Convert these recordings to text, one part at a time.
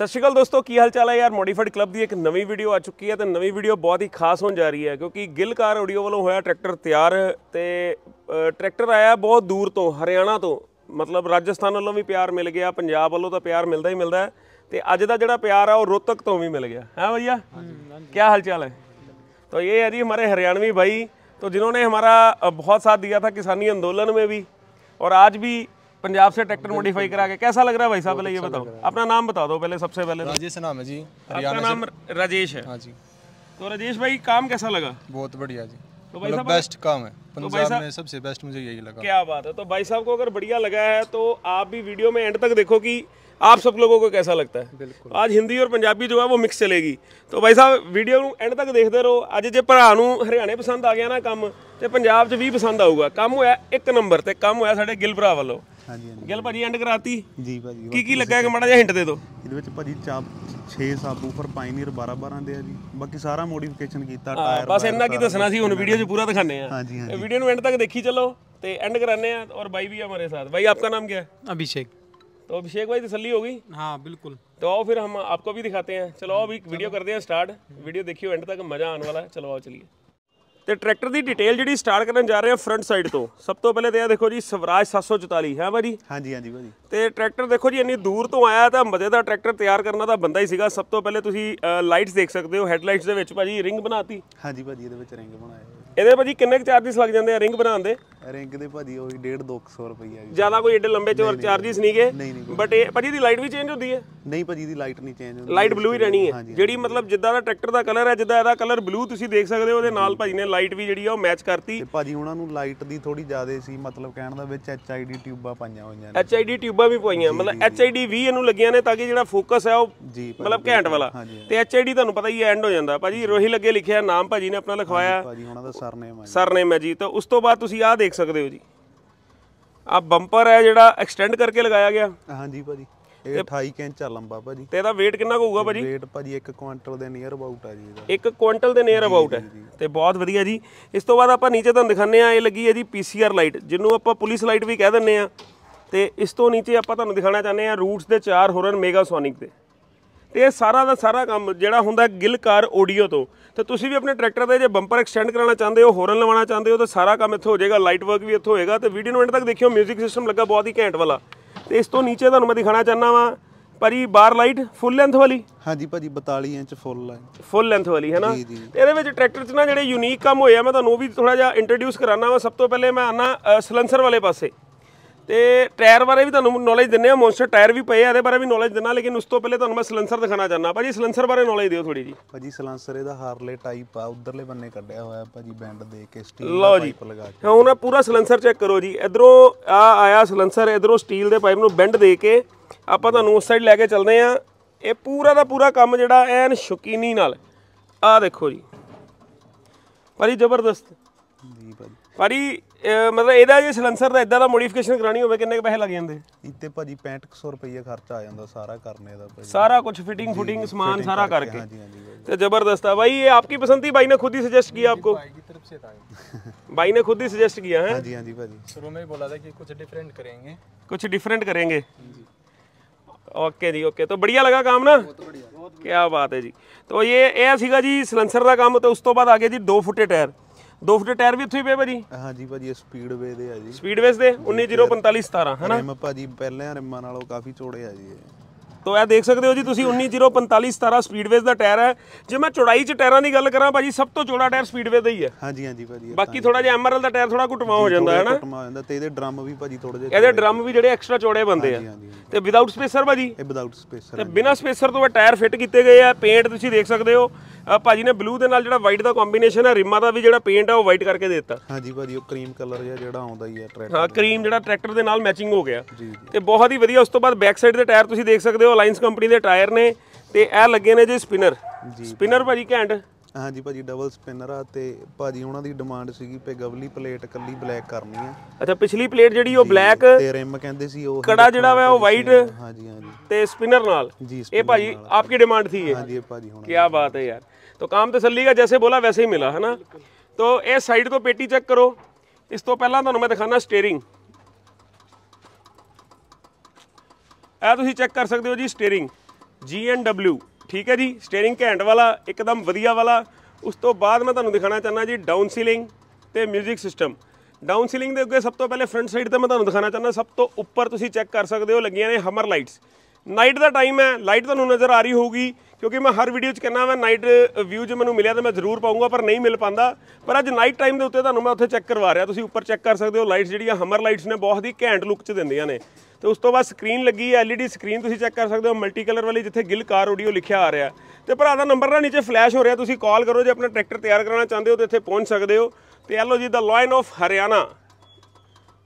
ਸਤਿ ਸ਼੍ਰੀ ਅਕਾਲ ਦੋਸਤੋ ਕੀ ਹਾਲ ਚਾਲ ਹੈ ਯਾਰ ਮੋਡੀਫਾਈਡ ਕਲੱਬ ਦੀ ਇੱਕ ਨਵੀਂ ਵੀਡੀਓ ਆ ਚੁੱਕੀ ਹੈ ਤੇ ਨਵੀਂ ਵੀਡੀਓ ਬਹੁਤ ਹੀ ਖਾਸ ਹੋਣ ਜਾ ਰਹੀ ਹੈ ਕਿਉਂਕਿ ਗਿੱਲ ਕਾਰ ਆਡੀਓ ਵੱਲੋਂ ਹੋਇਆ ਟਰੈਕਟਰ ਤਿਆਰ ਤੇ ਟਰੈਕਟਰ ਆਇਆ ਬਹੁਤ ਦੂਰ ਤੋਂ ਹਰਿਆਣਾ ਤੋਂ ਮਤਲਬ ਰਾਜਸਥਾਨ ਵੱਲੋਂ ਵੀ ਪਿਆਰ ਮਿਲ ਗਿਆ ਪੰਜਾਬ ਵੱਲੋਂ ਤਾਂ ਪਿਆਰ ਮਿਲਦਾ ਹੀ ਮਿਲਦਾ ਤੇ ਅੱਜ ਦਾ ਜਿਹੜਾ ਪਿਆਰ ਆ ਉਹ ਰੋਤਕ ਤੋਂ ਵੀ ਮਿਲ ਗਿਆ ਹੈ ਭਈਆ ਕੀ ਹਾਲ ਚਾਲ ਹੈ ਇਹ ये ਜੀ जी ਹਰਿਆਣਵੀ ਭਾਈ ਤੋਂ ਜਿਨ੍ਹਾਂ ਨੇ ਹਮਾਰਾ ਬਹੁਤ ਸਾਥ दिया था ਕਿਸਾਨੀ ਅੰਦੋਲਨ ਵਿੱਚ ਵੀ ਔਰ ਅੱਜ ਵੀ पंजाब से ट्रैक्टर मॉडिफाई करा के कैसा लग रहा है भाई साहब पहले ये अच्छा बताओ अपना नाम बता दो पहले सबसे पहले तो। राजेश नाम है जी हरियाणा नाम राजेश है हाँ जी तो राजेश भाई काम कैसा लगा बहुत बढ़िया जी तो भाई मतलब साहब बेस्ट काम है तो पंजाब में सबसे बेस्ट मुझे यही लगा क्या बात है तो भाई साहब को अगर बढ़िया लगा है तो आप भी वीडियो में एंड तक देखो कि आप सब लोगों को कैसा लगता है बिल्कुल आज हिंदी और पंजाबी जो है वो मिक्स चलेगी तो भाई साहब ਵੀਡੀਓ ਨੂੰ ਐਂਡ ਤੱਕ ਦੇਖਦੇ ਰਹੋ ਅੱਜ ਜੇ ਭਰਾ ਨੂੰ ਹਰਿਆਣੇ ਪਸੰਦ ਆ ਗਿਆ ਨਾ ਕੰਮ ਤੇ ਪੰਜਾਬ 'ਚ ਵੀ ਪਸੰਦ ਆਊਗਾ ਕੰਮ ਹੋਇਆ ਇੱਕ ਨੰਬਰ ਤੇ ਕੰਮ ਹੋਇਆ ਹਾਂਜੀ ਹਾਂਜੀ ਭਾਜੀ ਐਂਡ ਕਰਾਤੀ ਜੀ ਭਾਜੀ ਕੀ ਕੀ ਲੱਗਾ ਇੱਕ ਮਾੜਾ ਜਿਹਾ ਹਿੰਟ ਦੇ ਦਿਓ ਇਹਦੇ ਵਿੱਚ ਭਾਜੀ ਚਾਪ 6 ਸਾਬੂਫਰ ਪਾਇਨੀਅਰ 12 12 ਦੇ ਆ ਜੀ ਬਾਕੀ ਸਾਰਾ ਮੋਡੀਫਿਕੇਸ਼ਨ ਕੀਤਾ ਟਾਇਰ ਬਸ ਇੰਨਾ ਕੀ ਦੱਸਣਾ ਸੀ ਹੁਣ ਵੀਡੀਓ 'ਚ ਪੂਰਾ ਦਿਖਾਣੇ ਆ ਹਾਂਜੀ ਹਾਂਜੀ ਵੀਡੀਓ ਨੂੰ ਐਂਡ ਤੱਕ ਦੇਖੀ ਚੱਲੋ ਤੇ ਐਂਡ ਕਰਾਣੇ ਆ ਔਰ ਬਾਈ ਵੀ ਆ ਮਾਰੇ ਸਾਥ ਬਾਈ ਆਪਕਾ ਨਾਮ ਕੀ ਹੈ ਅਭਿਸ਼ੇਕ ਤੋ ਅਭਿਸ਼ੇਕ ਭਾਈ ਤਸੱਲੀ ਹੋ ਗਈ ਹਾਂ ਬਿਲਕੁਲ ਤੋ ਆਓ ਫਿਰ ਹਮ ਆਪਕੋ ਵੀ ਦਿਖਾਤੇ ਆ ਚਲੋ ਆਓ ਵੀ ਵੀਡੀਓ ਕਰਦੇ हैं ਸਟਾਰਟ ਵੀਡੀਓ ਦੇਖਿਓ ਐਂਡ ਤੱਕ ਮਜ਼ਾ आने ਵਾਲਾ ਹੈ ਚਲੋ ਆਓ ਚਲੀਏ ਤੇ ਟਰੈਕਟਰ ਦੀ ਡਿਟੇਲ ਜਿਹੜੀ ਸਟਾਰਟ ਕਰਨ ਜਾ ਰਹੇ ਆ ਫਰੰਟ ਸਾਈਡ ਤੋਂ ਸਭ ਤੋਂ ਪਹਿਲੇ ਤੇ ਆ ਦੇਖੋ ਜੀ ਸਵਰਾਜ 744 ਹੈ ਭਾਜੀ ਹਾਂਜੀ ਹਾਂਜੀ ਭਾਜੀ ਤੇ ਟਰੈਕਟਰ ਦੇਖੋ ਜੀ ਇੰਨੀ ਦੂਰ ਤੋਂ ਆਇਆ ਤਾਂ ਮਜ਼ੇ ਦਾ ਟਰੈਕਟਰ ਤਿਆਰ ਕਰਨਾ ਤਾਂ ਬੰਦਾ ਹੀ ਸੀਗਾ ਸਭ ਤੋਂ ਪਹਿਲੇ ਤੁਸੀਂ ਲਾਈਟਸ ਦੇਖ ਸਕਦੇ ਹੋ ਹੈਡਲਾਈਟਸ ਦੇ ਵਿੱਚ ਭਾਜੀ ਰਿੰਗ ਬਣਾਤੀ ਹਾਂਜੀ ਭਾਜੀ ਇਹਦੇ ਵਿੱਚ ਰਿੰਗ ਬਣਾਇਆ ਇਹਦੇ ਭਾਜੀ ਕਿੰਨੇ ਕ ਚਾਰਜਸ ਲੱਗ ਜਾਂਦੇ ਆ ਰਿੰਗ ਬਣਾਉਣ ਦੇ ਰਿੰਗ ਦੇ ਭਾਜੀ ਉਹੀ 1.5 200 ਰੁਪਈਆ ਜੀ ਜਿਆਦਾ ਕੋਈ ਏਡੇ ਲੰਬੇ ਚੋਰ ਚਾਰਜਸ ਨਹੀਂਗੇ ਬਟ ਇਹ ਭਾਜੀ ਦੀ ਲਾਈਟ ਵੀ ਚੇਂਜ ਹੁੰਦੀ ਹੈ ਨਹੀਂ ਭਾਜੀ ਦੀ ਲਾਈਟ ਨਹੀਂ ਚੇਂਜ ਹੁੰਦੀ ਲਾਈਟ ਬਲੂ ਹੀ ਰਹਿਣੀ ਹੈ ਜਿਹੜੀ ਮਤਲਬ ਜਿੱਦਾਂ ਦਾ ਟਰੈਕਟਰ ਦਾ ਕਲਰ ਹੈ ਜਿੱਦਾਂ ਇਹਦਾ ਕਲਰ ਬਲੂ ਤੁਸੀਂ ਦੇਖ ਸਕਦੇ ਹੋ ਉਹਦੇ ਨਾਲ ਭਾਜੀ ਨੇ ਲਾਈਟ ਵੀ ਜਿਹੜੀ ਆ ਉਹ ਮੈਚ ਕਰਤੀ ਤੇ ਭਾਜੀ ਉਹਨਾਂ ਨੂੰ ਲਾਈਟ ਦੀ ਥੋੜੀ ਜ਼ਿਆਦਾ ਸੀ ਮਤਲਬ ਕਹਿਣ ਦਾ ਵਿੱਚ ਐਚ ਆਈ ਡੀ ਟਿਊਬਾਂ ਪਾਈਆਂ ਹੋਈਆਂ ਨੇ ਐਚ ਆਈ ਡੀ ਟਿਊਬਾਂ ਵੀ ਪਾਈਆਂ ਮਤਲਬ ਐਚ ਆਈ ਡੀ 20 ਇਹਨੂੰ ਲੱਗੀਆਂ ਨੇ ਤਾਂ ਕਿ ਜਿਹੜਾ ਫੋਕਸ ਹੈ ਉਹ ਮਤਲਬ ਘੈਂਟ ਵਾਲਾ ਤੇ ਐਚ ਆਈ ਡੀ ਤੁਹਾਨੂੰ ਪਤਾ ਹੀ ਐਂਡ ਹੋ ਜਾਂਦਾ ਭਾਜੀ ਰੋਹੀ ਲੱਗੇ ਲਿਖਿਆ ਨਾਮ ਭਾਜੀ ਨੇ ਆਪਣਾ ਲਿਖਵਾਇਆ ਭਾਜੀ ਉਹਨਾਂ ਦਾ ਸਰਨੇਮ ਹੈ ਸਰਨੇਮ ਹੈ ਜੀ ਤਾਂ ਉਸ ਤੋਂ ਬਾਅਦ ਤੁਸੀਂ ਆਹ ਦੇਖ ਸਕਦੇ ਹੋ ਜੀ ਆ ਬੰਪਰ ਹੈ ਜਿਹੜਾ ਐਕਸਟੈਂਡ ਕਰਕੇ ਲਗਾਇਆ ਗਿਆ ਹਾਂਜੀ ਭਾਜੀ ਇਹ 28 ਇੰਚ ਆ ਲੰਬਾ ਭਾਜੀ ਤੇ ਇਹਦਾ weight ਕਿੰਨਾ ਹੋਊਗਾ ਭਾਜੀ weight ਭਾਜੀ 1 ਕੁਇੰਟਲ ਦੇ ਨੀਅਰ ਅਬਾਊਟ ਆ ਜੀ ਇਹਦਾ 1 ਕੁਇੰਟਲ ਦੇ ਨੀਅਰ ਅਬਾਊਟ ਹੈ ਤੇ ਬਹੁਤ ਵਧੀਆ ਜੀ ਇਸ ਤੋਂ ਬਾਅਦ ਆਪਾਂ ਨੀਚੇ ਤੁਹਾਨੂੰ ਦਿਖਾਣੇ ਆ ਇਹ ਲੱਗੀ ਹੈ ਜੀ ਪੀਸੀਆਰ ਲਾਈਟ ਜਿਹਨੂੰ ਆਪਾਂ ਪੁਲਿਸ ਲਾਈਟ ਵੀ ਕਹਿ ਦਿੰਨੇ ਆ ਤੇ ਇਸ ਤੋਂ ਨੀਚੇ ਆਪਾਂ ਤੁਹਾਨੂੰ ਦਿਖਾਣਾ ਚਾਹੁੰਦੇ ਆ ਰੂਟਸ ਦੇ ਚਾਰ ਹੋਰਨ ਮੈਗਾਸੋਨਿਕ ਦੇ ਤੇ ਇਹ ਸਾਰਾ ਦਾ ਸਾਰਾ ਕੰਮ ਜਿਹੜਾ ਹੁੰਦਾ ਗਿਲਕਾਰ ਕਾਰ ਆਡੀਓ ਤੋਂ ਤੇ ਤੁਸੀਂ ਵੀ ਆਪਣੇ ਟਰੈਕਟਰ ਦੇ ਜੇ ਬੰਪਰ ਐਕਸਟੈਂਡ ਕਰਾਉਣਾ ਚਾਹੁੰਦੇ ਹੋ ਹੋਰਨ ਲਵਾਉਣਾ ਚਾਹੁੰਦੇ ਹੋ ਤਾਂ ਸਾਰਾ ਕੰਮ ਇੱਥੇ ਹੋ ਜਾਏਗਾ ਲਾਈਟ ਵਰਕ ਵੀ ਇੱਥੇ ਹੋਏਗਾ ਤੇ ਵੀਡੀਓ ਨੂੰ ਐਂਡ ਤੱਕ ਦੇਖਿਓ 뮤직 ਸਿਸਟਮ ਲੱਗਾ ਬਹੁਤ ਹੀ ਘੈਂਟ ਵਾਲਾ ਤੇ ਇਸ ਤੋਂ ਨੀਚੇ ਤੁਹਾਨੂੰ ਮੈਂ ਦਿਖਾਣਾ ਚਾਹਨਾ ਵਾਂ ਭਾਜੀ ਬਾਰ ਲਾਈਟ ਫੁੱਲ ਲੈਂਥ ਵਾਲੀ ਹਾਂਜੀ ਭਾਜੀ 42 ਇੰਚ ਫੁੱਲ ਹੈ ਫੁੱਲ ਲੈਂਥ ਵਾਲੀ ਹੈ ਨਾ ਇਹਦੇ ਵਿੱਚ ਟਰੈਕਟਰ 'ਚ ਨਾ ਜਿਹੜੇ ਯੂਨੀਕ ਕੰਮ ਹੋਇਆ ਮੈਂ ਤੁਹਾਨੂੰ ਉਹ ਵੀ ਥੋੜਾ ਜਿਹਾ ਇੰਟਰੋਡਿਊਸ ਕਰਾਣਾ ਵਾ ਸਭ ਤੋਂ ਪਹਿਲੇ ਮੈਂ ਆਣਾ ਸਲੈਂਸਰ ਵਾਲੇ ਪਾਸੇ ਤੇ ਟਾਇਰ ਬਾਰੇ ਵੀ ਤੁਹਾਨੂੰ ਨੌਲੇਜ ਦਿੰਨੇ ਆ ਮੌਨਸਟਰ ਟਾਇਰ ਵੀ ਪਏ ਆ ਇਹਦੇ ਬਾਰੇ ਵੀ ਨੌਲੇਜ ਦਿੰਨਾ ਲੇਕਿਨ ਉਸ ਤੋਂ ਪਹਿਲੇ ਤੁਹਾਨੂੰ ਮੈਂ ਸਲੈਂਸਰ ਦਿਖਾਣਾ ਚਾਹਨਾ ਭਾਜੀ ਸਲੈਂਸਰ ਬਾਰੇ ਨੌਲੇਜ ਦਿਓ ਥੋੜੀ ਜੀ ਭਾਜੀ ਸਲੈਂਸਰ ਇਹਦਾ ਹਾਰਲੇ ਟਾਈਪ ਆ ਉਧਰਲੇ ਬੰਨੇ ਕੱਢਿਆ ਹੋਇਆ ਭਾਜੀ ਬੈਂਡ ਦੇ ਕੇ ਸਟੀਲ ਦਾ ਪਾਈਪ ਲਗਾ ਕੇ ਹੁਣ ਆ ਪੂਰਾ ਸਲੈਂਸਰ ਚੈੱਕ ਕਰੋ ਜੀ ਇਧਰੋਂ ਆ ਆਇਆ ਸਲੈਂਸਰ ਇਧਰੋਂ ਸਟੀਲ ਦੇ ਪਾਈਪ ਨੂੰ ਬੈਂਡ ਦੇ ਕੇ ਆਪਾਂ ਤੁਹਾਨੂੰ ਉਸ ਸਾਈਡ ਲੈ ਕੇ ਚੱਲਦੇ ਆ ਇਹ ਪੂਰਾ ਦਾ ਪੂਰਾ ਕੰਮ ਜਿਹੜਾ ਐਨ ਸ਼ੁਕੀਨੀ ਨਾਲ ਆ ਦੇਖੋ ਜੀ ਭਾਜੀ ਜ਼ਬਰਦਸਤ ਜੀ ਭਾਜੀ ਭਾਜੀ ਮਤਲਬ ਇਹਦਾ ਜੇ ਸਿਲੈਂਸਰ ਦਾ ਇਦਾਂ ਦਾ ਮੋਡੀਫਿਕੇਸ਼ਨ ਕਰਾਣੀ ਹੋਵੇ ਕਿੰਨੇ ਪੈਸੇ ਲੱਗ ਜਾਂਦੇ ਇੱਥੇ ਭਾਜੀ 6500 ਰੁਪਏ ਖਰਚਾ ਆ ਜਾਂਦਾ ਸਾਰਾ ਕਰਨੇ ਦਾ ਭਾਜੀ ਸਾਰਾ ਕੁਝ ਫਿਟਿੰਗ ਫੁਟਿੰਗ ਸਮਾਨ ਸਾਰਾ ਕਰਕੇ तो जबरदस्त है भाई ये आपकी पसंद थी भाई ने खुद ही सजेस्ट किया आपको भाई की तरफ से था भाई ने खुद ही सजेस्ट किया है हाँ जी हाँ जी भाजी शुरू में ही बोला था कि कुछ डिफरेंट करेंगे कुछ डिफरेंट करेंगे ओके जी ओके तो बढ़िया लगा काम ना क्या बात है जी तो ये यह ਸੀਗਾ ਜੀ ਸਲੈਂਸਰ ਦਾ ਕੰਮ ਤੇ ਉਸ ਤੋਂ ਬਾਅਦ ਆ ਗਿਆ ਜੀ 2 ਫੁੱਟੇ ਟਾਇਰ ਦੋ ਫੁੱਟ ਟਾਇਰ ਵੀ ਉੱਥੇ ਹੀ ਪਏ ਭਾਜੀ ਹਾਂਜੀ ਭਾਜੀ ਇਹ ਸਪੀਡਵੇ ਦੇ ਆ ਜੀ ਸਪੀਡਵੇਸ ਦੇ 1904517 ਹਨਾ ਰਿਮ ਭਾਜੀ ਪਹਿਲਾਂ ਰਿਮਾਂ ਨਾਲੋਂ ਕਾਫੀ ਚੋੜੇ ਆ ਜੀ ਇਹ। ਤੋ ਇਹ ਦੇਖ ਸਕਦੇ ਹੋ ਜੀ ਤੁਸੀਂ 1904517 ਸਪੀਡਵੇਸ ਦਾ ਟਾਇਰ ਹੈ ਜੇ ਮੈਂ ਚੌੜਾਈ ਚ ਟਾਇਰਾਂ ਦੀ ਗੱਲ ਕਰਾਂ ਭਾਜੀ ਸਭ ਤੋਂ ਚੌੜਾ ਟਾਇਰ ਸਪੀਡਵੇ ਦਾ ਹੀ ਹੈ ਹਾਂਜੀ ਹਾਂਜੀ ਭਾਜੀ ਬਾਕੀ ਥੋੜਾ ਜਿਹਾ ਐਮਆਰਐਲ ਦਾ ਟਾਇਰ ਥੋੜਾ ਘਟਵਾ ਹੋ ਜਾਂਦਾ ਹੈ ਨਾ ਘਟਮਾ ਹੋ ਜਾਂਦਾ ਤੇ ਇਹਦੇ ਡਰਮ ਵੀ ਭਾਜੀ ਥੋੜੇ ਜਿਹੇ ਇਹਦੇ ਡਰਮ ਵੀ ਜਿਹੜੇ ਐਕਸਟਰਾ ਚੌੜੇ ਬੰਦੇ ਆ ਤੇ ਵਿਦਆਊਟ ਸਪੇਸਰ ਭਾਜੀ ਇਹ ਵਿਦਆਊਟ ਸਪੇਸਰ ਤੇ ਬਿਨਾ ਸਪੇਸਰ ਤੋਂ ਇਹ ਟਾਇਰ ਫਿੱਟ ਕੀਤੇ ਗਏ ਆ ਪੇਂਟ ਤੁਸੀਂ ਦੇਖ ਸਕਦੇ ਹੋ ਭਾਜੀ ਨੇ ਬਲੂ ਦੇ ਨਾਲ ਜਿਹੜਾ ਵਾਈਟ ਦਾ ਕੰਬੀਨੇਸ਼ਨ ਹੈ ਰਿਮਾਂ ਦਾ ਵੀ ਜਿਹੜਾ ਪੇਂਟ ਆ ਉਹ ਵਾਈਟ ਕਰਕੇ ਦੇ ਦਿੱਤਾ ਹਾਂਜੀ ਭਾਜੀ ਉਹ ਕਰੀਮ ਕਲਰ ਜਿਹੜਾ ਆਉਂਦਾ ਹੀ ਆ ਟਰੈਕਟਰ ਹਾਂ ਕਰੀਮ ਜਿਹੜਾ ਟਰੈਕਟਰ ਦੇ ਨਾਲ ਮੈਚਿੰਗ ਹੋ ਗਿਆ ਤੇ ਬਹੁਤ ਹੀ ਵਧੀਆ ਉਸ ਤੋਂ ਬਾਅਦ ਬੈਕ ਸਾਈਡ ਦੇ ਟਾਇਰ ਤੁਸੀਂ ਦੇਖ ਸਕਦੇ ਹੋ ਅਲਾਈਅੰਸ ਕੰਪਨੀ ਦੇ ਟਾਇਰ ਨੇ ਤੇ ਇਹ ਲੱਗੇ ਨੇ ਜੀ ਸਪਿਨਰ ਸਪਿਨਰ ਭਾਜੀ ਘੈਂਟ ਹਾਂਜੀ ਭਾਜੀ ਡਬਲ ਸਪਿਨਰ ਆ ਤੇ ਭਾਜੀ ਉਹਨਾਂ ਦੀ ਡਿਮਾਂਡ ਸੀਗੀ ਪੇ ਗਵਲੀ ਪਲੇਟ ਕੱਲੀ ਬਲੈਕ ਕਰਨੀ ਆ ਅੱਛਾ ਪਿਛਲੀ ਪਲੇਟ ਜਿਹੜੀ ਉਹ ਬਲੈਕ ਤੇ ਰਿਮ ਕਹਿੰਦੇ ਸੀ ਉਹ ਕੜਾ ਜਿਹੜਾ ਵਾ ਉਹ ਵਾਈਟ ਹਾਂਜੀ ਹਾਂਜੀ ਤੇ ਸਪਿਨਰ ਨਾਲ ਇਹ ਭਾਜੀ ਆਪਕੀ ਡਿਮਾਂਡ ਸੀ ਇਹ ਹਾਂਜੀ ਇਹ ਭਾਜੀ ਹੁਣ ਕੀ ਬਾਤ ਹੈ ਯਾਰ तो काम तसली का जैसे बोला वैसे ही मिला है ना तो ਇਸ ਸਾਈਡ ਤੋਂ ਪੇਟੀ ਚੈੱਕ ਕਰੋ ਇਸ ਤੋਂ ਪਹਿਲਾਂ ਤੁਹਾਨੂੰ ਮੈਂ ਦਿਖਾਣਾ ਸਟੀering ਇਹ ਤੁਸੀਂ ਚੈੱਕ ਕਰ ਸਕਦੇ ਹੋ ਜੀ ਸਟੀering GNW ਠੀਕ ਹੈ ਜੀ ਸਟੀering ਘੈਂਟ ਵਾਲਾ ਇੱਕਦਮ ਵਧੀਆ ਵਾਲਾ ਉਸ ਤੋਂ ਬਾਅਦ ਮੈਂ ਤੁਹਾਨੂੰ ਦਿਖਾਣਾ ਚਾਹਨਾ ਜੀ ਡਾਊਨ ਸੀਲਿੰਗ ਤੇ 뮤직 ਸਿਸਟਮ ਡਾਊਨ ਸੀਲਿੰਗ ਦੇ ਅੱਗੇ ਸਭ ਤੋਂ ਪਹਿਲੇ ਫਰੰਟ ਸਾਈਡ ਤੇ ਮੈਂ ਤੁਹਾਨੂੰ ਦਿਖਾਣਾ ਚਾਹਨਾ ਸਭ ਤੋਂ ਉੱਪਰ ਤੁਸੀਂ ਚੈੱਕ ਕਰ ਸਕਦੇ ਹੋ ਲੱਗੀਆਂ ਨੇ ਹਮਰ ਲਾਈਟਸ ਨਾਈਟ ਦਾ ਟਾਈਮ ਹੈ ਲਾਈਟ ਤੁਹਾਨੂੰ ਨਜ਼ਰ ਆ ਰਹੀ ਹੋਊਗੀ ਕਿਉਂਕਿ ਮੈਂ ਹਰ ਵੀਡੀਓ 'ਚ ਕਹਿੰਦਾ ਮੈਂ ਨਾਈਟ ਵਿਊ ਜੇ ਮੈਨੂੰ ਮਿਲਿਆ ਤਾਂ ਮੈਂ ਜ਼ਰੂਰ ਪਾਉਂਗਾ ਪਰ ਨਹੀਂ ਮਿਲ ਪਾਂਦਾ ਪਰ ਅੱਜ ਨਾਈਟ ਟਾਈਮ ਦੇ ਉੱਤੇ ਤੁਹਾਨੂੰ ਮੈਂ ਉੱਥੇ ਚੈੱਕ ਕਰਵਾ ਰਿਹਾ ਤੁਸੀਂ ਉੱਪਰ ਚੈੱਕ ਕਰ ਸਕਦੇ ਹੋ ਲਾਈਟਸ ਜਿਹੜੀਆਂ ਹਮਰ ਲਾਈਟਸ ਨੇ ਬਹੁਤ ਹੀ ਘੈਂਟ ਲੁੱਕ 'ਚ ਦਿੰਦੀਆਂ ਨੇ ਤੇ ਉਸ ਤੋਂ ਬਾਅਦ ਸਕਰੀਨ ਲੱਗੀ ਹੈ ਐਲਈਡੀ ਸਕਰੀਨ ਤੁਸੀਂ ਚੈੱਕ ਕਰ ਸਕਦੇ ਹੋ ਮਲਟੀ ਕਲਰ ਵਾਲੀ ਜਿੱਥੇ ਗਿਲ ਕਾਰ ਆਡੀਓ ਲਿਖਿਆ ਆ ਰਿਹਾ ਤੇ ਭਰਾ ਦਾ ਨੰਬਰ ਨਾ ਨੀਚੇ ਫਲੈਸ਼ ਹੋ ਰਿਹਾ ਤੁਸੀਂ ਕਾਲ ਕਰੋ ਜੇ ਆਪਣਾ ਟਰੈਕਟਰ ਤਿਆਰ ਕਰਾਉਣਾ ਚਾਹੁੰਦੇ ਹੋ ਤੇ ਇੱਥੇ ਪਹੁੰਚ ਸਕਦੇ ਹੋ ਤੇ ਇਹ ਲੋ ਜੀ ਦਾ ਲਾਇਨ ਆਫ ਹਰਿਆਣਾ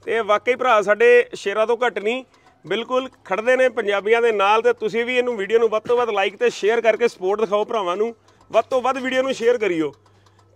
ਤੇ ਵਾਕਈ ਭਰਾ ਸਾਡੇ ਸ਼ੇਰਾ ਤੋਂ ਘਟ ਨਹੀਂ ਬਿਲਕੁਲ ਖੜਦੇ ਨੇ ਪੰਜਾਬੀਆਂ ਦੇ ਨਾਲ ਤੇ ਤੁਸੀਂ ਵੀ ਇਹਨੂੰ ਵੀਡੀਓ ਨੂੰ ਵੱਧ ਤੋਂ ਵੱਧ ਲਾਈਕ ਤੇ ਸ਼ੇਅਰ ਕਰਕੇ ਸਪੋਰਟ ਦਿਖਾਓ ਭਰਾਵਾਂ ਨੂੰ ਵੱਧ ਤੋਂ ਵੱਧ ਵੀਡੀਓ ਨੂੰ ਸ਼ੇਅਰ ਕਰਿਓ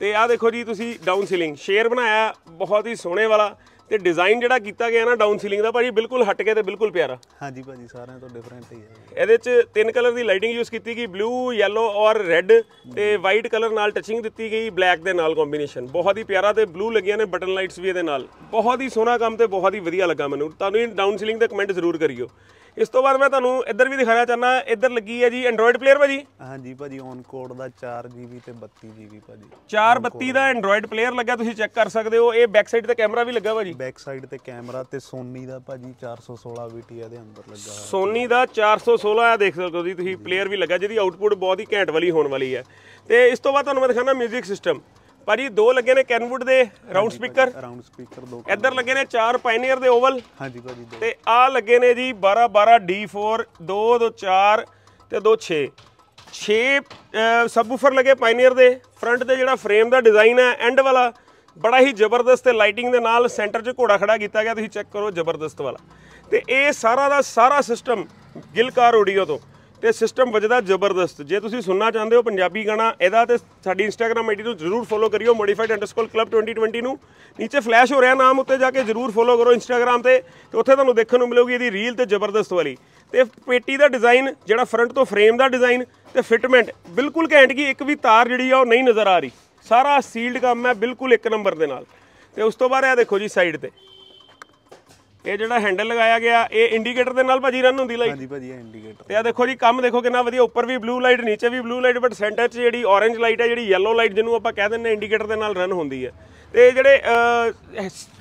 ਤੇ ਆਹ ਦੇਖੋ ਜੀ ਤੁਸੀਂ ਡਾਊਨ ਸੀਲਿੰਗ ਸ਼ੇਅਰ ਬਣਾਇਆ ਬਹੁਤ ਹੀ ਸੋਹਣੇ ਵਾਲਾ ਤੇ ਡਿਜ਼ਾਈਨ ਜਿਹੜਾ ਕੀਤਾ ਗਿਆ ਨਾ ਡਾਊਨ ਸੀਲਿੰਗ ਦਾ ਭਾਜੀ ਬਿਲਕੁਲ ਹਟ ਕੇ ਤੇ ਬਿਲਕੁਲ ਪਿਆਰਾ ਹਾਂਜੀ ਭਾਜੀ ਸਾਰਿਆਂ ਤੋਂ ਡਿਫਰੈਂਟ ਹੀ ਹੈ ਇਹਦੇ 'ਚ ਤਿੰਨ ਕਲਰ ਦੀ ਲਾਈਟਿੰਗ ਯੂਜ਼ ਕੀਤੀ ਗਈ ਬਲੂ ਯੈਲੋ ਔਰ ਰੈੱਡ ਤੇ ਵਾਈਟ ਕਲਰ ਨਾਲ ਟਚਿੰਗ ਦਿੱਤੀ ਗਈ ਬਲੈਕ ਦੇ ਨਾਲ ਕੰਬੀਨੇਸ਼ਨ ਬਹੁਤ ਹੀ ਪਿਆਰਾ ਤੇ ਬਲੂ ਲੱਗੀਆਂ ਨੇ ਬਟਨ ਲਾਈਟਸ ਵੀ ਇਹਦੇ ਨਾਲ ਬਹੁਤ ਹੀ ਸੋਹਣਾ ਕੰਮ ਤੇ ਬਹੁਤ ਹੀ ਵਧੀਆ ਲੱਗਾ ਮੈਨੂੰ ਤੁਹਾਨੂੰ ਇਹ ਡਾਊਨ ਸੀਲਿੰਗ ਦਾ ਕਮੈਂਟ ਜ਼ਰੂਰ ਕਰਿਓ ਇਸ ਤੋਂ ਬਾਅਦ ਮੈਂ ਤੁਹਾਨੂੰ ਇੱਧਰ ਵੀ ਦਿਖਾਣਾ ਚਾਹਨਾ ਇੱਧਰ ਲੱਗੀ ਹੈ ਜੀ ਐਂਡਰੋਇਡ ਪਲੇਅਰ ਭਾਜੀ ਹਾਂਜੀ ਭਾਜੀ ਔਨ ਕੋਡ ਦਾ 4GB ਤੇ 32GB ਭਾਜੀ 4 32 ਦਾ ਐਂਡਰੋਇਡ ਪਲੇਅਰ ਲੱਗਾ ਤੁਸੀਂ ਚੈੱਕ ਕਰ ਸਕਦੇ ਹੋ ਇਹ ਬੈਕ ਸਾਈਡ ਤੇ ਕੈਮਰਾ ਵੀ ਲੱਗਾ ਭਾਜੀ ਬੈਕ ਸਾਈਡ ਤੇ ਕੈਮਰਾ ਤੇ ਸੋਨੀ ਦਾ ਭਾਜੀ 416 VT ਇਹਦੇ ਅੰਦਰ ਲੱਗਾ ਹੋਇਆ ਸੋਨੀ ਦਾ 416 ਆ ਦੇਖ ਸਕਦੇ ਹੋ ਤੁਸੀਂ ਪਲੇਅਰ ਵੀ ਲੱਗਾ ਜਿਹਦੀ ਆਊਟਪੁੱਟ ਬਹੁਤ ਹੀ ਘੈਂਟ ਵਾਲੀ ਹੋਣ ਵਾਲੀ ਹੈ ਤੇ ਇਸ ਤੋਂ ਬਾਅਦ ਤੁਹਾਨੂੰ ਮੈਂ ਦਿਖਾਣਾ 뮤직 ਸਿਸਟਮ ਭਾਜੀ ਦੋ ਲੱਗੇ ਨੇ ਕੈਨਵੁੱਡ ਦੇ ਰਾਉਂਡ ਸਪੀਕਰ ਰਾਉਂਡ ਸਪੀਕਰ ਦੋ ਇੱਧਰ ਲੱਗੇ ਨੇ ਚਾਰ ਪਾਇਨੀਅਰ ਦੇ ਓਵਲ ਹਾਂਜੀ ਭਾਜੀ ਦੋ ਤੇ ਆ ਲੱਗੇ ਨੇ ਜੀ 12 12 D4 2 2 4 ਤੇ 2 6 6 ਸਬਵੂਫਰ ਲੱਗੇ ਪਾਇਨੀਅਰ ਦੇ ਫਰੰਟ ਤੇ ਜਿਹੜਾ ਫਰੇਮ ਦਾ ਡਿਜ਼ਾਈਨ ਹੈ ਐਂਡ ਵਾਲਾ ਬੜਾ ਹੀ ਜ਼ਬਰਦਸਤ ਤੇ ਲਾਈਟਿੰਗ ਦੇ ਨਾਲ ਸੈਂਟਰ 'ਚ ਘੋੜਾ ਖੜਾ ਕੀਤਾ ਗਿਆ ਤੁਸੀਂ ਚੈੱਕ ਕਰੋ ਜ਼ਬਰਦਸਤ ਵਾਲਾ ਤੇ ਇਹ ਸਾਰਾ ਦਾ ਸਾਰਾ ਸਿਸਟਮ ਗਿਲਕਾਰ ਆਡੀਓ ਤੋਂ ਤੇ ਸਿਸਟਮ ਵੱਜਦਾ ਜ਼ਬਰਦਸਤ ਜੇ ਤੁਸੀਂ ਸੁਣਨਾ ਚਾਹੁੰਦੇ ਹੋ ਪੰਜਾਬੀ ਗਾਣਾ ਇਹਦਾ ਤੇ ਸਾਡੀ ਇੰਸਟਾਗ੍ਰam ਆਈਡੀ ਨੂੰ ਜ਼ਰੂਰ ਫੋਲੋ ਕਰਿਓ modified_club2020 ਨੂੰ ਨੀਚੇ ਫਲੈਸ਼ ਹੋ ਰਿਹਾ ਨਾਮ ਉੱਤੇ ਜਾ ਕੇ ਜ਼ਰੂਰ ਫੋਲੋ ਕਰੋ ਇੰਸਟਾਗ੍ਰam ਤੇ ਤੇ ਉੱਥੇ ਤੁਹਾਨੂੰ ਦੇਖਣ ਨੂੰ ਮਿਲੂਗੀ ਇਹਦੀ ਰੀਲ ਤੇ ਜ਼ਬਰਦਸਤ ਵਾਲੀ ਤੇ ਪੇਟੀ ਦਾ ਡਿਜ਼ਾਈਨ ਜਿਹੜਾ ਫਰੰਟ ਤੋਂ ਫਰੇਮ ਦਾ ਡਿਜ਼ਾਈਨ ਤੇ ਫਿਟਮੈਂਟ ਬਿਲਕੁਲ ਘੈਂਟ ਕੀ ਇੱਕ ਵੀ ਤਾਰ ਜਿਹੜੀ ਆ ਉਹ ਨਹੀਂ ਨਜ਼ਰ ਆ ਰਹੀ ਸਾਰਾ ਸੀਲਡ ਕੰਮ ਹੈ ਬਿਲਕੁਲ ਇੱਕ ਨੰਬਰ ਦੇ ਨਾਲ ਤੇ ਉਸ ਤੋਂ ਬਾਅਦ ਇਹ ਦੇਖੋ ਜੀ ਸਾਈਡ ਤੇ ਇਹ ਜਿਹੜਾ ਹੈਂਡਲ ਲਗਾਇਆ ਗਿਆ ਇਹ ਇੰਡੀਕੇਟਰ ਦੇ ਨਾਲ ਭਾਜੀ ਰਨ ਹੁੰਦੀ ਲਾਈਟ ਹਾਂਜੀ ਭਾਜੀ ਇੰਡੀਕੇਟਰ ਤੇ ਆ ਦੇਖੋ ਜੀ ਕੰਮ ਦੇਖੋ ਕਿੰਨਾ ਵਧੀਆ ਉੱਪਰ ਵੀ ਬਲੂ ਲਾਈਟ ਨੀਚੇ ਵੀ ਬਲੂ ਲਾਈਟ ਬਟ ਸੈਂਟਰ 'ਚ ਜਿਹੜੀ orange ਲਾਈਟ ਹੈ ਜਿਹੜੀ yellow ਲਾਈਟ ਜਿਹਨੂੰ ਆਪਾਂ ਕਹਿ ਦਿੰਦੇ ਇੰਡੀਕੇਟਰ ਦੇ ਨਾਲ ਰਨ ਹੁੰਦੀ ਹੈ ਤੇ ਜਿਹੜੇ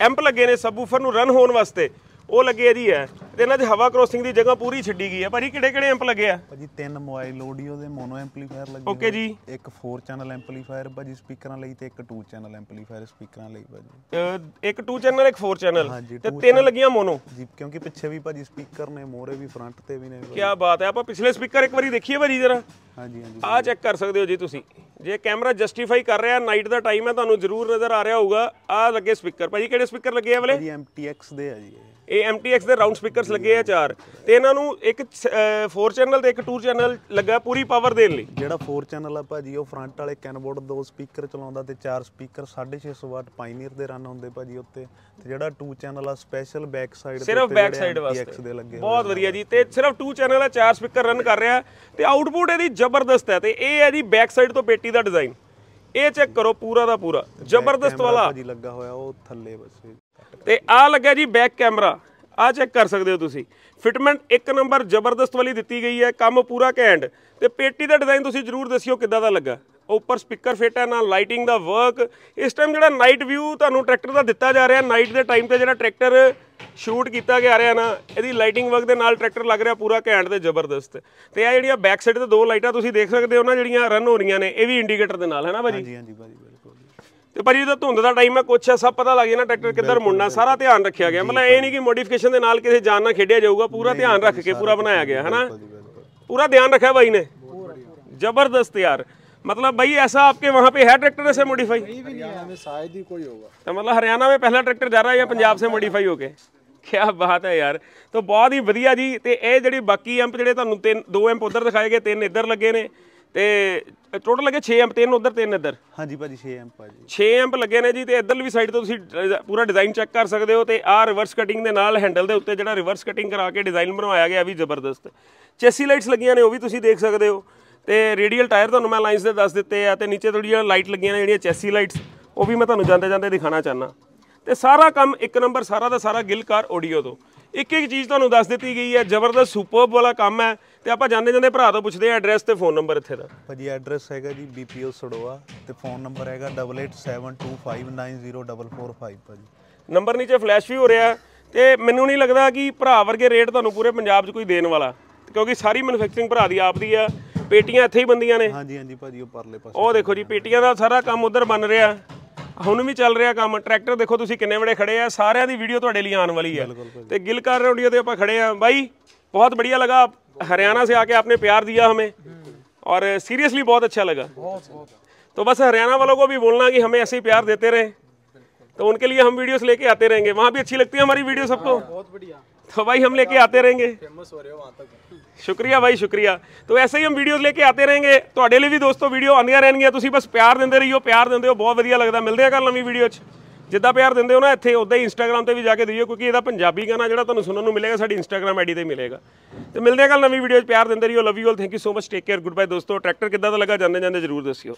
ਐਂਪ ਲੱਗੇ ਨੇ ਸਬੂਫਰ ਨੂੰ ਰਨ ਹੋਣ ਵਾਸਤੇ ਉਹ ਲੱਗੇ ਇਹਦੀ ਹੈ ਤੇ ਇਹਨਾਂ ਦੀ ਹਵਾ ਕ੍ਰੋਸਿੰਗ ਦੀ ਜਗ੍ਹਾ ਪੂਰੀ ਛੱਡੀ ਗਈ ਹੈ ਭਾਜੀ ਕਿਹੜੇ ਕਿਹੜੇ ਐਂਪ ਲੱਗੇ ਆ ਭਾਜੀ ਤਿੰਨ ਮੋਬਾਈਲ ਆਡੀਓ ਦੇ ਮੋਨੋ ਐਂਪਲੀਫਾਇਰ ਲੱਗੇ ਓਕੇ ਜੀ ਇੱਕ 4 ਚੈਨਲ ਐਂਪਲੀਫਾਇਰ ਭਾਜੀ ਸਪੀਕਰਾਂ ਲਈ ਤੇ ਇੱਕ 2 ਚੈਨਲ ਐਂਪਲੀਫਾਇਰ ਸਪੀਕਰਾਂ ਲਈ ਭਾਜੀ ਇੱਕ 2 ਚੈਨਲ ਇੱਕ 4 ਚੈਨਲ ਤੇ ਤਿੰਨ ਲੱਗੀਆਂ ਮੋਨੋ ਜੀ ਕਿਉਂਕਿ ਪਿੱਛੇ ਵੀ ਭਾਜੀ ਸਪੀਕਰ ਨੇ ਮੋਰੇ ਵੀ ਫਰੰਟ ਤੇ ਵੀ ਨੇ ਕੀ ਬਾਤ ਹੈ ਆਪਾਂ ਪਿਛਲੇ ਸਪੀਕਰ ਇੱਕ ਵਾਰੀ ਦੇਖੀਏ ਭਾਜੀ ਜਰਾ ਹਾਂਜੀ ਹਾਂਜੀ ਆ ਚੈੱਕ ਕਰ ਸਕਦੇ ਹੋ ਜੀ ਤੁਸੀਂ ਜੇ ਕੈਮਰਾ ਜਸਟੀਫਾਈ ਕਰ ਰਿਹਾ ਨਾਈਟ ਦਾ ਟਾਈਮ ਹੈ ਤੁਹਾਨੂੰ ਜ਼ਰੂਰ ਨਜ਼ਰ ਆ ਰਿਹਾ ਹੋਊਗਾ ਆ ਲੱਗੇ ਸਪੀਕਰ ਭਾਜੀ ਕਿਹੜੇ ਸਪੀਕਰ ਲੱਗੇ ਆ ਵਾਲੇ ਜੀ ਐਮਟੀਐਕਸ ਦੇ ਆ ਜੀ ਇਹ MTX ਦੇ ਰਾਉਂਡ ਸਪੀਕਰਸ ਲੱਗੇ ਆ ਚਾਰ ਤੇ ਇਹਨਾਂ ਨੂੰ ਇੱਕ 4 ਚੈਨਲ ਤੇ ਇੱਕ 2 ਚੈਨਲ ਲੱਗਾ ਪੂਰੀ ਪਾਵਰ ਦੇਣ ਲਈ ਜਿਹੜਾ 4 ਚੈਨਲ ਆ ਭਾਜੀ ਉਹ ਫਰੰਟ ਵਾਲੇ ਕੈਨਬੋਰਡ ਦੋ ਸਪੀਕਰ ਚਲਾਉਂਦਾ ਤੇ ਚਾਰ ਸਪੀਕਰ 650 ਵਾਟ ਪਾਇਨੀਅਰ ਦੇ ਰਨ ਹੁੰਦੇ ਭਾਜੀ ਉੱਤੇ ਤੇ ਜਿਹੜਾ 2 ਚੈਨਲ ਆ ਸਪੈਸ਼ਲ ਬੈਕ ਸਾਈਡ ਸਿਰਫ ਬੈਕ ਸਾਈਡ ਵਾਸਤੇ ਦੇ ਲੱਗੇ ਬਹੁਤ ਵਧੀਆ ਜੀ ਤੇ ਸਿਰਫ 2 ਚੈਨਲ ਆ ਚਾਰ ਸਪੀਕਰ ਰਨ ਕਰ ਰਿਹਾ ਤੇ ਆਊਟਪੁੱਟ ਇਹਦੀ ਜ਼ਬਰਦਸਤ ਹੈ ਤੇ ਇਹ ਹੈ ਜੀ ਬੈਕ ਸਾਈਡ ਤੋਂ ਪੇਟੀ ਦਾ ਡਿਜ਼ਾਈਨ ਇਹ ਚੈੱਕ ਕਰੋ ਪੂਰਾ ਦਾ ਪੂਰਾ ਜ਼ਬਰਦਸਤ ਵਾਲਾ ਭਾਜੀ ਲੱਗਾ ਹੋਇਆ ਉਹ ਥੱਲੇ ਬਸ ਤੇ ਆ ਲੱਗਿਆ ਜੀ ਬੈਕ ਕੈਮਰਾ ਆ ਚੈੱਕ ਕਰ ਸਕਦੇ ਹੋ ਤੁਸੀਂ ਫਿਟਮੈਂਟ ਇੱਕ ਨੰਬਰ ਜ਼ਬਰਦਸਤ ਵਾਲੀ ਦਿੱਤੀ ਗਈ ਹੈ ਕੰਮ ਪੂਰਾ ਘੈਂਟ ਤੇ ਪੇਟੀ ਦਾ ਡਿਜ਼ਾਈਨ ਤੁਸੀਂ ਜਰੂਰ ਦੱਸਿਓ ਕਿੱਦਾਂ ਦਾ ਲੱਗਾ ਉੱਪਰ ਸਪੀਕਰ ਫਿਟ ਹੈ ਨਾਲ ਲਾਈਟਿੰਗ ਦਾ ਵਰਕ ਇਸ ਟਾਈਮ ਜਿਹੜਾ ਨਾਈਟ ਵਿਊ ਤੁਹਾਨੂੰ ਟਰੈਕਟਰ ਦਾ ਦਿੱਤਾ ਜਾ ਰਿਹਾ ਨਾਈਟ ਦੇ ਟਾਈਮ ਤੇ ਜਿਹੜਾ ਟਰੈਕਟਰ ਸ਼ੂਟ ਕੀਤਾ ਗਿਆ ਰਿਹਾ ਨਾ ਇਹਦੀ ਲਾਈਟਿੰਗ ਵਰਕ ਦੇ ਨਾਲ ਟਰੈਕਟਰ ਲੱਗ ਰਿਹਾ ਪੂਰਾ ਘੈਂਟ ਤੇ ਜ਼ਬਰਦਸਤ ਤੇ ਆ ਜਿਹੜੀਆਂ ਬੈਕ ਸਾਈਡ ਤੇ ਦੋ ਲਾਈਟਾਂ ਤੁਸੀਂ ਦੇਖ ਸਕਦੇ ਹੋ ਨਾ ਜਿਹੜੀਆਂ ਰਨ ਹੋ ਰਹੀਆਂ ਨੇ ਇਹ ਵੀ ਇੰਡੀਕੇਟਰ ਦੇ ਨਾਲ ਹੈ ਨਾ ਭਾਜੀ ਹਾਂਜੀ ਹਾਂਜੀ ਭਾਜੀ ਤੇ ਭਾਜੀ ਇਹਦਾ ਧੁੰਦ ਦਾ ਟਾਈਮ ਹੈ ਕੁਛ ਐਸਾ ਸਭ ਪਤਾ ਲੱਗ ਜਾਣਾ ਟਰੈਕਟਰ ਕਿੱਧਰ ਮੁੜਨਾ ਸਾਰਾ ਧਿਆਨ ਰੱਖਿਆ ਗਿਆ ਮਤਲਬ ਇਹ ਨਹੀਂ ਕਿ ਮੋਡੀਫਿਕੇਸ਼ਨ ਦੇ ਨਾਲ ਕਿਸੇ ਜਾਨ ਨਾਲ ਖੇਡਿਆ ਜਾਊਗਾ ਪੂਰਾ ਧਿਆਨ ਰੱਖ ਕੇ ਪੂਰਾ ਬਣਾਇਆ ਗਿਆ ਹੈ ਨਾ ਨੇ ਜ਼ਬਰਦਸਤ ਯਾਰ ਮਤਲਬ ਬਾਈ ਐਸਾ ਆਪਕੇ ਵਹਾਂ ਪੇ ਹੈ ਟਰੈਕਟਰ ਐਸੇ ਮੋਡੀਫਾਈ ਨਹੀਂ ਵੀ ਨਹੀਂ ਐਵੇਂ ਸ਼ਾਇਦ ਹੀ ਕੋਈ ਹੋਗਾ ਤਾਂ ਮਤਲਬ ਹਰਿਆਣਾ ਮੇ ਪਹਿਲਾ ਟਰੈਕਟਰ ਜਾ ਰਹਾ ਹੈ ਜਾਂ ਪੰਜਾਬ ਸੇ ਮੋਡੀਫਾਈ ਹੋ ਕੇ ਕੀ ਬਾਤ ਹੈ ਯਾਰ ਤਾਂ ਬਹੁਤ ਹੀ ਵਧੀਆ ਜੀ ਤੇ ਇਹ ਜਿਹੜੀ ਬਾਕੀ ਐਂਪ ਜਿਹੜੇ ਤੁਹਾਨੂੰ ਤਿੰਨ ਦੋ ਐਂਪ ਉਧਰ ਦਿਖਾਏ ਗਏ ਤਿੰਨ ਇੱਧਰ ਲੱਗੇ ਨੇ ਤੇ ਟੋਟਲ ਲੱਗੇ 6 ਐਂਪ ਤਿੰਨ ਉਧਰ ਤਿੰਨ ਇਧਰ ਹਾਂਜੀ ਭਾਜੀ 6 ਐਂਪ ਭਾਜੀ 6 ਐਂਪ ਲੱਗੇ ਨੇ ਜੀ ਤੇ ਵੀ ਸਾਈਡ ਤੋਂ ਤੁਸੀਂ ਪੂਰਾ ਡਿਜ਼ਾਈਨ ਚੈੱਕ ਕਰ ਸਕਦੇ ਹੋ ਤੇ ਆ ਰਿਵਰਸ ਕਟਿੰਗ ਦੇ ਨਾਲ ਹੈਂਡਲ ਦੇ ਉੱਤੇ ਜਿਹੜਾ ਰਿਵਰਸ ਕਟਿੰਗ ਕਰਾ ਕੇ ਡਿਜ਼ਾਈਨ ਬਣਵਾਇਆ ਗਿਆ ਵੀ ਜ਼ਬਰਦਸਤ ਚੈਸੀ ਲਾਈਟਸ ਲੱਗੀਆਂ ਨੇ ਉਹ ਵੀ ਤੁਸੀਂ ਦੇਖ ਸਕਦੇ ਹੋ ਤੇ ਰੇਡੀਅਲ ਟਾਇਰ ਤੁਹਾਨੂੰ ਮੈਂ ਲਾਈਨਸ ਦੇ ਦੱਸ ਦਿੱਤੇ ਆ ਤੇ ਨੀਚੇ ਥੋੜੀ ਜਿਹੀ ਲਾਈਟ ਲੱਗੀਆਂ ਨੇ ਜਿਹੜੀਆਂ ਚੈਸੀ ਲਾਈਟਸ ਉਹ ਵੀ ਮੈਂ ਤੁਹਾਨੂੰ ਜਾਂਦੇ ਜਾਂਦੇ ਦਿਖਾਣਾ ਚਾਹਨਾ ਤੇ ਸਾਰਾ ਕੰਮ ਇੱਕ ਨੰਬਰ ਸਾਰਾ ਦਾ ਸਾਰਾ ਗਿਲਕਾਰ ਆਡੀਓ ਤੋਂ ਇੱਕ ਇੱਕ ਚੀਜ਼ ਤੁਹਾਨੂੰ ਦੱਸ ਦਿੱਤੀ ਗਈ ਹੈ ਜ਼ਬਰਦਸਤ ਸੁਪਰਬ ਵਾਲਾ ਕੰਮ ਹੈ ਤੇ ਆਪਾਂ ਜਾਂਦੇ ਜਾਂਦੇ ਭਰਾ ਤੋਂ ਪੁੱਛਦੇ ਆ ਐਡਰੈਸ ਤੇ ਫੋਨ ਨੰਬਰ ਇੱਥੇ ਦਾ ਭਾਜੀ ਐਡਰੈਸ ਹੈਗਾ ਜੀ ਬੀਪੀਓ ਸੜੋਆ ਤੇ ਫੋਨ ਨੰਬਰ ਹੈਗਾ 8872590445 ਭਾਜੀ ਨੰਬਰ ਨੀਚੇ ਫਲੈਸ਼ ਵੀ ਹੋ ਰਿਹਾ ਤੇ ਮੈਨੂੰ ਨਹੀਂ ਲੱਗਦਾ ਕਿ ਭਰਾ ਵਰਗੇ ਰੇਟ ਤੁਹਾਨੂੰ ਪੂਰੇ ਪੰਜਾਬ 'ਚ ਕੋਈ ਦੇਣ ਵਾਲਾ ਕਿਉਂਕਿ ਸਾਰੀ ਮੈਨੂਫੈਕਚਰਿੰਗ ਭਰਾ ਦੀ ਆਪ ਦੀ ਆ ਪੇਟੀਆਂ ਇੱਥੇ ਹੀ ਬੰਦੀਆਂ ਨੇ ਹਾਂਜੀ ਹਾਂਜੀ ਭਾਜੀ ਉਹ ਪਰਲੇ ਪਾਸੇ ਉਹ ਦੇਖੋ ਜੀ ਪੇਟੀਆਂ ਦਾ ਸਾਰਾ ਕੰਮ ਉਧਰ ਬਣ ਰਿਹਾ ਹੁਣ भी चल रहा ਕੰਮ ट्रैक्टर देखो ਤੁਸੀਂ ਕਿੰਨੇ ਬੜੇ ਖੜੇ ਆ ਸਾਰਿਆਂ ਦੀ ਵੀਡੀਓ ਤੁਹਾਡੇ ਲਈ ਆਉਣ ਵਾਲੀ ਹੈ ਤੇ ਗਿਲ ਕਾਰ ਰੋਡੀਓ ਤੇ ਆਪਾਂ ਖੜੇ ਆ बहुत बढ़िया लगा हरियाणा से आके आपने प्यार दिया हमें और सीरियसली बहुत अच्छा लगा तो बस हरियाणा वालों को भी बोलना कि हमें ऐसे ही प्यार देते रहे तो उनके लिए हम वीडियोस लेके आते रहेंगे वहाँ भी अच्छी लगती है हमारी वीडियो सबको बहुत बढ़िया तो भाई हम लेके आते रहेंगे फेमस हो रहे हो वहाँ तक शुक्रिया भाई शुक्रिया तो ऐसे ही हम वीडियोस लेके आते रहेंगे ਰਹਿਣਗੇ ਤੁਹਾਡੇ भी दोस्तों वीडियो ਵੀਡੀਓ ਆਉਂਦੀਆਂ ਰਹਿਣਗੀਆਂ ਤੁਸੀਂ बस प्यार ਦਿੰਦੇ ਰਹੀਓ ਪਿਆਰ ਦਿੰਦੇ ਹੋ ਬਹੁਤ ਵਧੀਆ ਲੱਗਦਾ ਮਿਲਦੇ ਆ ਕੱਲ ਨਵੀਂ ਵੀਡੀਓ 'ਚ ਜਿੱਦਾਂ ਪਿਆਰ ਦਿੰਦੇ ਹੋ ਨਾ ਇੱਥੇ ਉਦਾਂ ਹੀ ਇੰਸਟਾਗ੍ਰam ਤੇ ਵੀ ਜਾ ਕੇ ਦਿਓ ਕਿਉਂਕਿ ਇਹਦਾ ਪੰਜਾਬੀ ਗਾਣਾ ਜਿਹੜਾ ਤੁਹਾਨੂੰ ਸੁਣਨ ਨੂੰ ਮਿਲੇਗਾ ਸਾਡੀ ਇੰਸਟਾਗ੍ਰam ਆਈਡੀ ਤੇ ਮਿਲੇਗਾ ਤੇ ਮਿਲਦੇ ਆ ਕੱਲ ਨਵੀਂ ਵੀਡੀਓ 'ਚ ਪਿਆਰ ਦਿੰਦੇ ਰਹੀਓ love you all thank you so much take care good bye ਦੋਸਤੋ ਟਰੈਕਟਰ ਕਿੱਦਾਂ ਦਾ ਲੱਗਾ ਜਾਂਦੇ ਜਾਂਦੇ ਜ਼ਰੂਰ ਦੱਸਿਓ